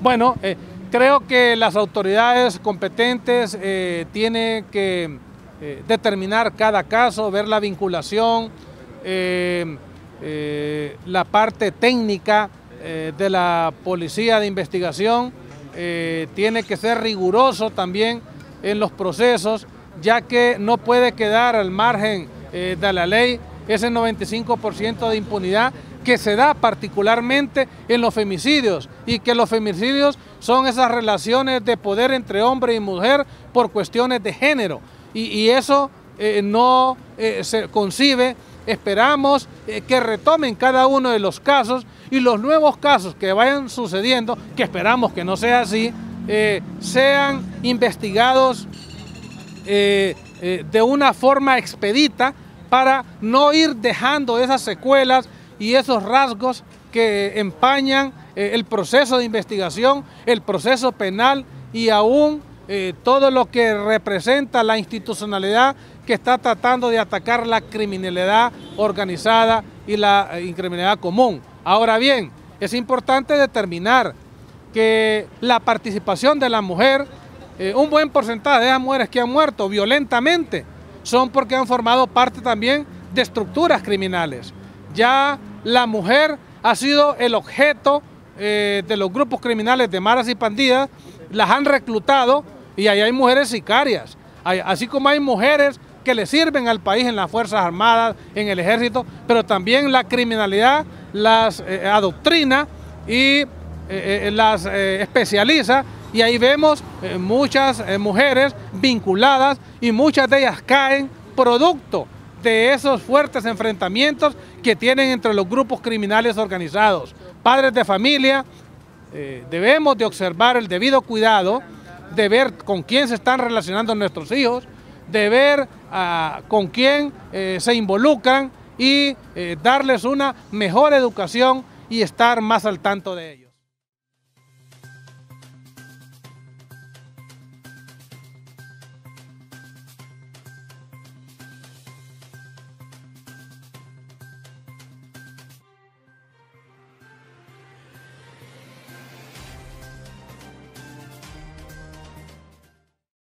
Bueno, eh, creo que las autoridades competentes eh, tienen que eh, determinar cada caso, ver la vinculación, la parte técnica de la policía de investigación, tiene que ser riguroso también en los procesos, ya que no puede quedar al margen de la ley ese 95% de impunidad que se da particularmente en los femicidios y que los femicidios son esas relaciones de poder entre hombre y mujer por cuestiones de género. Y, eso eh, no eh, se concibe. Esperamos eh, que retomen cada uno de los casos y los nuevos casos que vayan sucediendo, que esperamos que no sea así, sean investigados de una forma expedita para no ir dejando esas secuelas y esos rasgos que empañan eh, el proceso de investigación, el proceso penal y aún eh, todo lo que representa la institucionalidad que está tratando de atacar la criminalidad organizada y la eh, incriminalidad común. Ahora bien, es importante determinar que la participación de la mujer, un buen porcentaje de las mujeres que han muerto violentamente, son porque han formado parte también de estructuras criminales. Ya la mujer ha sido el objeto eh, de los grupos criminales de maras y pandillas, las han reclutado y ahí hay mujeres sicarias, así como hay mujeres que le sirven al país en las Fuerzas Armadas, en el ejército, pero también la criminalidad las eh, adoctrina y eh, las especializa y ahí vemos muchas mujeres vinculadas y muchas de ellas caen producto de esos fuertes enfrentamientos que tienen entre los grupos criminales organizados. Padres de familia, eh, debemos de observar el debido cuidado, de ver con quién se están relacionando nuestros hijos, de ver ah, con quién eh, se involucran y eh, darles una mejor educación y estar más al tanto de ellos.